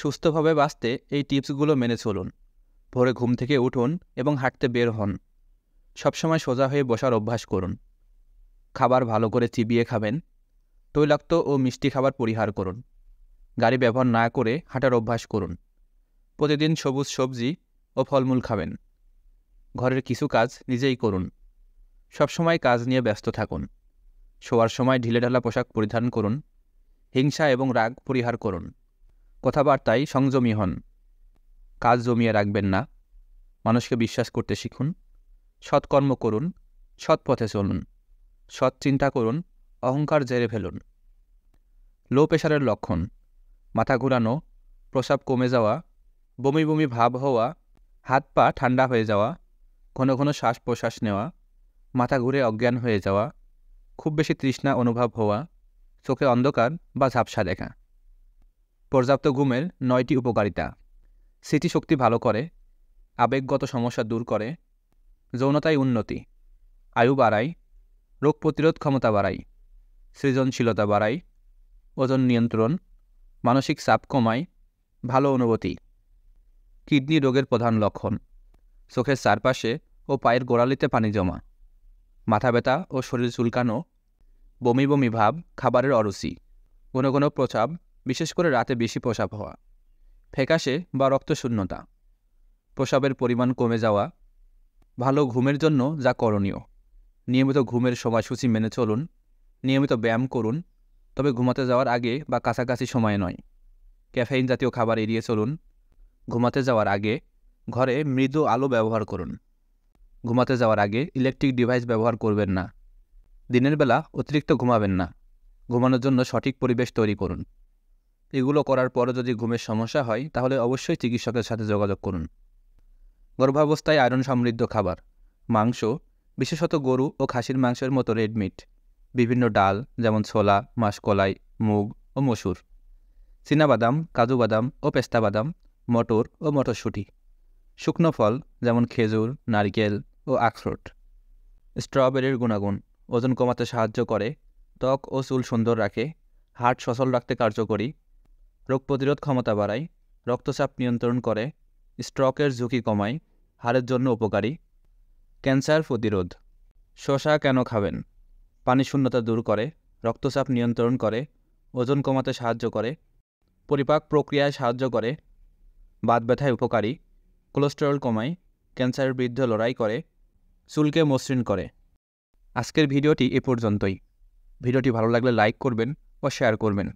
সুস্থভাবে বাঁচতে এই টিপসগুলো মেনে চলুন ভোরে ঘুম থেকে উঠুন এবং হাঁটতে বের হন সবসময় সোজা হয়ে বসার অভ্যাস করুন খাবার ভালো করে চিবিয়ে খাবেন তৈলাক্ত ও মিষ্টি খাবার পরিহার করুন গাড়ি ব্যবহার না করে হাঁটার অভ্যাস করুন প্রতিদিন সবুজ সবজি ও ফলমূল খাবেন ঘরের কিছু কাজ নিজেই করুন সবসময় কাজ নিয়ে ব্যস্ত থাকুন শোয়ার সময় ঢিলেঢালা পোশাক পরিধান করুন হিংসা এবং রাগ পরিহার করুন কথাবার্তায় সংযমী হন কাজ জমিয়ে রাখবেন না মানুষকে বিশ্বাস করতে শিখুন সৎকর্ম করুন সৎ পথে চলুন সৎ চিন্তা করুন অহংকার জেরে ফেলুন লো প্রেশারের লক্ষণ মাথা ঘুরানো প্রসাব কমে যাওয়া বমি বমি ভাব হওয়া হাত পা ঠান্ডা হয়ে যাওয়া ঘন ঘন শ্বাস প্রশ্বাস নেওয়া মাথা ঘুরে অজ্ঞান হয়ে যাওয়া খুব বেশি তৃষ্ণা অনুভব হওয়া চোখে অন্ধকার বা ঝাপসা দেখা পর্যাপ্ত ঘুমের নয়টি উপকারিতা স্মৃতিশক্তি ভালো করে আবেগগত সমস্যা দূর করে যৌনতায় উন্নতি আয়ু বাড়ায় রোগ প্রতিরোধ ক্ষমতা বাড়ায় সৃজনশীলতা বাড়ায় ওজন নিয়ন্ত্রণ মানসিক চাপ কমায় ভালো অনুভূতি কিডনি রোগের প্রধান লক্ষণ চোখের চারপাশে ও পায়ের গোড়ালিতে পানি জমা মাথা ব্যথা ও শরীর চুলকানো বমি বমি ভাব খাবারের অরুচি ঘন ঘন প্রসাব বিশেষ করে রাতে বেশি প্রসাব হওয়া ফেকাশে বা রক্তশূন্যতা প্রসাবের পরিমাণ কমে যাওয়া ভালো ঘুমের জন্য যা করণীয় নিয়মিত ঘুমের সময়সূচি মেনে চলুন নিয়মিত ব্যায়াম করুন তবে ঘুমাতে যাওয়ার আগে বা কাছাকাছি সময়ে নয় ক্যাফেইন জাতীয় খাবার এড়িয়ে চলুন ঘুমাতে যাওয়ার আগে ঘরে মৃদু আলো ব্যবহার করুন ঘুমাতে যাওয়ার আগে ইলেকট্রিক ডিভাইস ব্যবহার করবেন না দিনের বেলা অতিরিক্ত ঘুমাবেন না ঘুমানোর জন্য সঠিক পরিবেশ তৈরি করুন এগুলো করার পরে যদি ঘুমের সমস্যা হয় তাহলে অবশ্যই চিকিৎসকের সাথে যোগাযোগ করুন গর্ভাবস্থায় আয়রন সমৃদ্ধ খাবার মাংস বিশেষত গরু ও খাসির মাংসের মতো রেডমিট বিভিন্ন ডাল যেমন ছোলা মাসকলাই মুগ ও মসুর চীনাবাদাম কাজু বাদাম ও পেস্তাবাদাম মটর ও মটরশুঁটি শুকনো ফল যেমন খেজুর নারকেল ও আখরোট স্ট্রবেরির গুণাগুণ ওজন কমাতে সাহায্য করে ত্বক ও চুল সুন্দর রাখে হার্ট সচল রাখতে কার্যকরী রোগ প্রতিরোধ ক্ষমতা বাড়ায় রক্তচাপ নিয়ন্ত্রণ করে স্ট্রোকের ঝুঁকি কমায় হাড়ের জন্য উপকারী ক্যান্সার প্রতিরোধ শশা কেন খাবেন পানি শূন্যতা দূর করে রক্তচাপ নিয়ন্ত্রণ করে ওজন কমাতে সাহায্য করে পরিপাক প্রক্রিয়ায় সাহায্য করে বাত ব্যথায় উপকারী কোলেস্টেরল কমায় ক্যান্সারের বৃদ্ধ লড়াই করে চুলকে মসৃণ করে আজকের ভিডিওটি এ পর্যন্তই ভিডিওটি ভালো লাগলে লাইক করবেন ও শেয়ার করবেন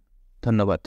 ধন্যবাদ